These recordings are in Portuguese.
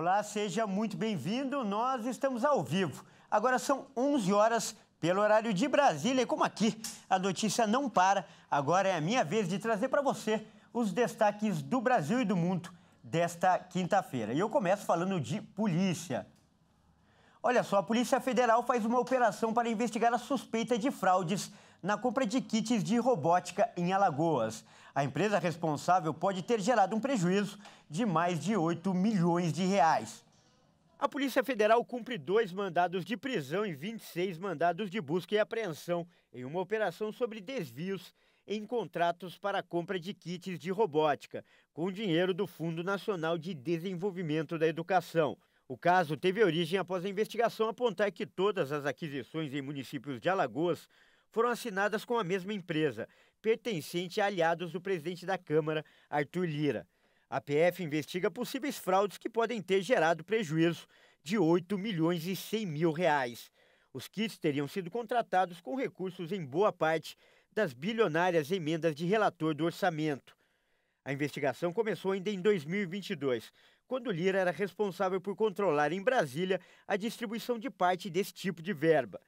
Olá, seja muito bem-vindo. Nós estamos ao vivo. Agora são 11 horas pelo horário de Brasília. E como aqui a notícia não para, agora é a minha vez de trazer para você os destaques do Brasil e do mundo desta quinta-feira. E eu começo falando de polícia. Olha só, a Polícia Federal faz uma operação para investigar a suspeita de fraudes na compra de kits de robótica em Alagoas. A empresa responsável pode ter gerado um prejuízo de mais de 8 milhões de reais. A Polícia Federal cumpre dois mandados de prisão e 26 mandados de busca e apreensão em uma operação sobre desvios em contratos para a compra de kits de robótica, com dinheiro do Fundo Nacional de Desenvolvimento da Educação. O caso teve origem após a investigação apontar que todas as aquisições em municípios de Alagoas foram assinadas com a mesma empresa, pertencente a aliados do presidente da Câmara, Arthur Lira. A PF investiga possíveis fraudes que podem ter gerado prejuízo de 8 milhões e 100 mil reais. Os kits teriam sido contratados com recursos em boa parte das bilionárias emendas de relator do orçamento. A investigação começou ainda em 2022, quando Lira era responsável por controlar em Brasília a distribuição de parte desse tipo de verba.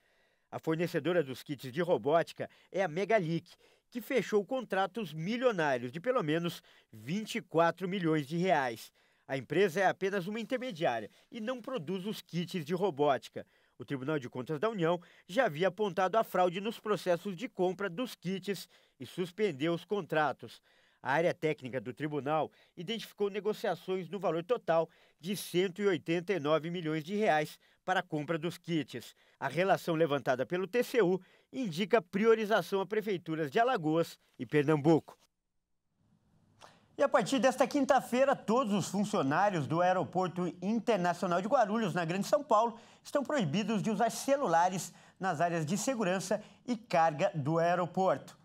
A fornecedora dos kits de robótica é a Megalic, que fechou contratos milionários de pelo menos 24 milhões de reais. A empresa é apenas uma intermediária e não produz os kits de robótica. O Tribunal de Contas da União já havia apontado a fraude nos processos de compra dos kits e suspendeu os contratos. A área técnica do tribunal identificou negociações no valor total de 189 milhões de reais para a compra dos kits. A relação levantada pelo TCU indica priorização a prefeituras de Alagoas e Pernambuco. E a partir desta quinta-feira, todos os funcionários do Aeroporto Internacional de Guarulhos, na Grande São Paulo, estão proibidos de usar celulares nas áreas de segurança e carga do aeroporto.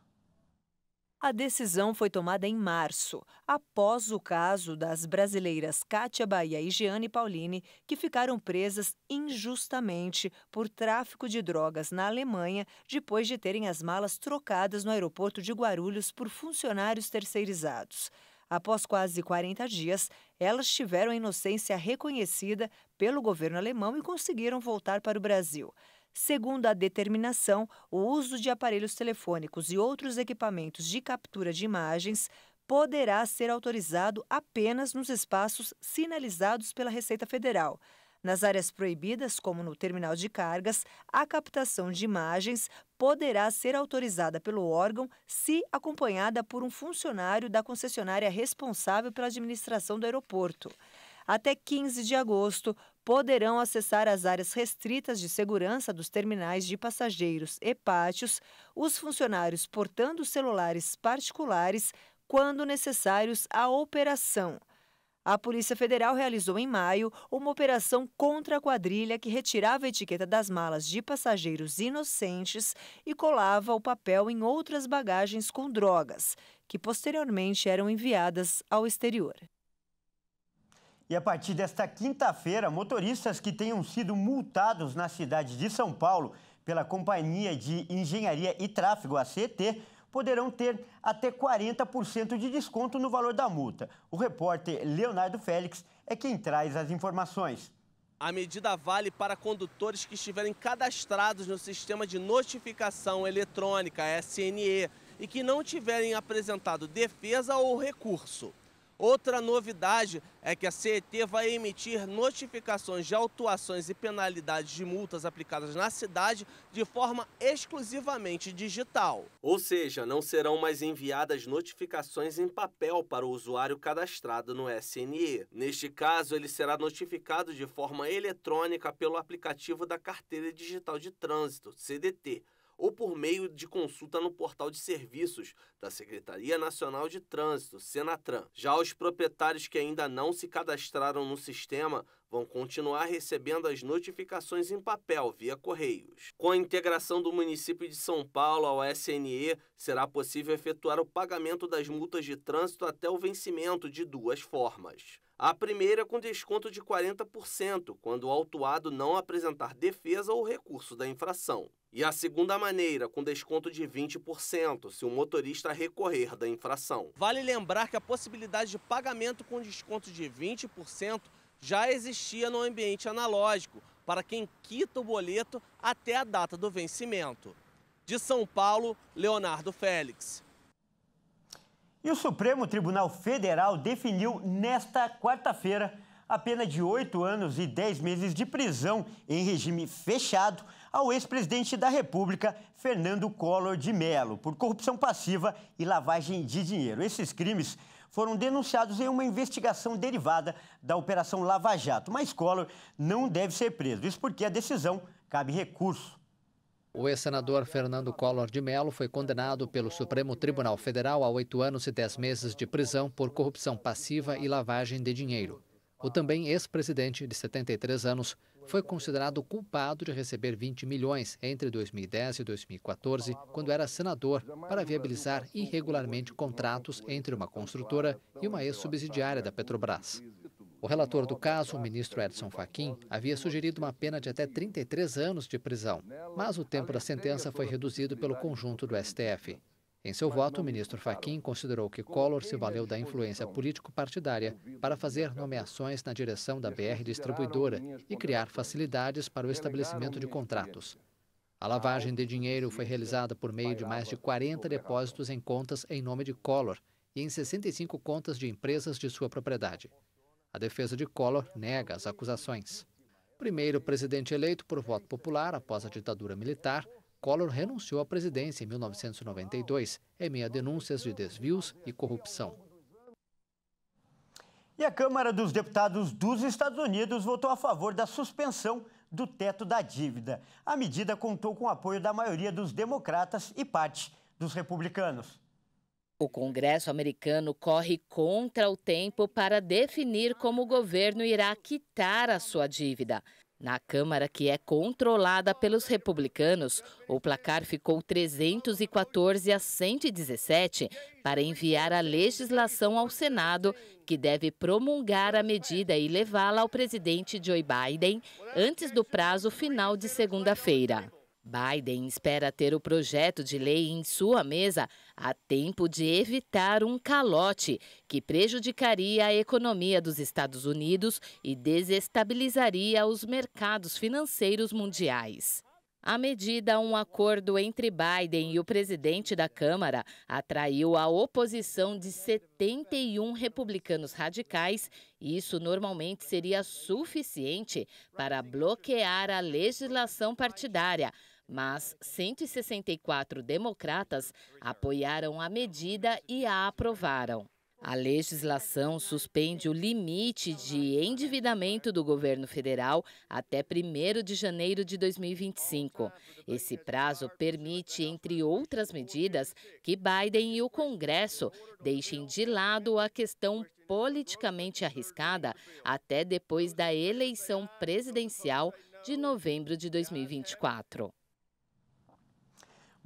A decisão foi tomada em março, após o caso das brasileiras Kátia Bahia e Giane Pauline, que ficaram presas injustamente por tráfico de drogas na Alemanha depois de terem as malas trocadas no aeroporto de Guarulhos por funcionários terceirizados. Após quase 40 dias, elas tiveram a inocência reconhecida pelo governo alemão e conseguiram voltar para o Brasil. Segundo a determinação, o uso de aparelhos telefônicos e outros equipamentos de captura de imagens poderá ser autorizado apenas nos espaços sinalizados pela Receita Federal. Nas áreas proibidas, como no terminal de cargas, a captação de imagens poderá ser autorizada pelo órgão se acompanhada por um funcionário da concessionária responsável pela administração do aeroporto. Até 15 de agosto, poderão acessar as áreas restritas de segurança dos terminais de passageiros e pátios os funcionários portando celulares particulares quando necessários à operação. A Polícia Federal realizou em maio uma operação contra a quadrilha que retirava a etiqueta das malas de passageiros inocentes e colava o papel em outras bagagens com drogas, que posteriormente eram enviadas ao exterior. E a partir desta quinta-feira, motoristas que tenham sido multados na cidade de São Paulo pela Companhia de Engenharia e Tráfego, a CET, poderão ter até 40% de desconto no valor da multa. O repórter Leonardo Félix é quem traz as informações. A medida vale para condutores que estiverem cadastrados no sistema de notificação eletrônica, SNE, e que não tiverem apresentado defesa ou recurso. Outra novidade é que a CET vai emitir notificações de autuações e penalidades de multas aplicadas na cidade de forma exclusivamente digital. Ou seja, não serão mais enviadas notificações em papel para o usuário cadastrado no SNE. Neste caso, ele será notificado de forma eletrônica pelo aplicativo da Carteira Digital de Trânsito, CDT ou por meio de consulta no portal de serviços da Secretaria Nacional de Trânsito, Senatran. Já os proprietários que ainda não se cadastraram no sistema vão continuar recebendo as notificações em papel via correios. Com a integração do município de São Paulo ao SNE, será possível efetuar o pagamento das multas de trânsito até o vencimento de duas formas. A primeira com desconto de 40% quando o autuado não apresentar defesa ou recurso da infração. E a segunda maneira, com desconto de 20%, se o motorista recorrer da infração. Vale lembrar que a possibilidade de pagamento com desconto de 20% já existia no ambiente analógico, para quem quita o boleto até a data do vencimento. De São Paulo, Leonardo Félix. E o Supremo Tribunal Federal definiu nesta quarta-feira a pena de oito anos e dez meses de prisão em regime fechado ao ex-presidente da República, Fernando Collor de Mello, por corrupção passiva e lavagem de dinheiro. Esses crimes foram denunciados em uma investigação derivada da Operação Lava Jato, mas Collor não deve ser preso, isso porque a decisão cabe recurso. O ex-senador Fernando Collor de Mello foi condenado pelo Supremo Tribunal Federal a oito anos e dez meses de prisão por corrupção passiva e lavagem de dinheiro. O também ex-presidente, de 73 anos, foi considerado culpado de receber 20 milhões entre 2010 e 2014, quando era senador, para viabilizar irregularmente contratos entre uma construtora e uma ex-subsidiária da Petrobras. O relator do caso, o ministro Edson Fachin, havia sugerido uma pena de até 33 anos de prisão, mas o tempo da sentença foi reduzido pelo conjunto do STF. Em seu voto, o ministro Fachin considerou que Collor se valeu da influência político-partidária para fazer nomeações na direção da BR distribuidora e criar facilidades para o estabelecimento de contratos. A lavagem de dinheiro foi realizada por meio de mais de 40 depósitos em contas em nome de Collor e em 65 contas de empresas de sua propriedade. A defesa de Collor nega as acusações. Primeiro presidente eleito por voto popular após a ditadura militar, Collor renunciou à presidência em 1992, em meio a denúncias de desvios e corrupção. E a Câmara dos Deputados dos Estados Unidos votou a favor da suspensão do teto da dívida. A medida contou com o apoio da maioria dos democratas e parte dos republicanos. O Congresso americano corre contra o tempo para definir como o governo irá quitar a sua dívida. Na Câmara, que é controlada pelos republicanos, o placar ficou 314 a 117 para enviar a legislação ao Senado, que deve promulgar a medida e levá-la ao presidente Joe Biden antes do prazo final de segunda-feira. Biden espera ter o projeto de lei em sua mesa a tempo de evitar um calote que prejudicaria a economia dos Estados Unidos e desestabilizaria os mercados financeiros mundiais. A medida, um acordo entre Biden e o presidente da Câmara, atraiu a oposição de 71 republicanos radicais. Isso normalmente seria suficiente para bloquear a legislação partidária, mas 164 democratas apoiaram a medida e a aprovaram. A legislação suspende o limite de endividamento do governo federal até 1 de janeiro de 2025. Esse prazo permite, entre outras medidas, que Biden e o Congresso deixem de lado a questão politicamente arriscada até depois da eleição presidencial de novembro de 2024.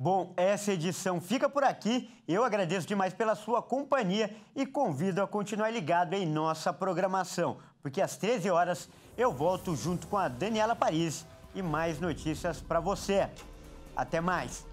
Bom, essa edição fica por aqui. Eu agradeço demais pela sua companhia e convido a continuar ligado em nossa programação, porque às 13 horas eu volto junto com a Daniela Paris e mais notícias para você. Até mais!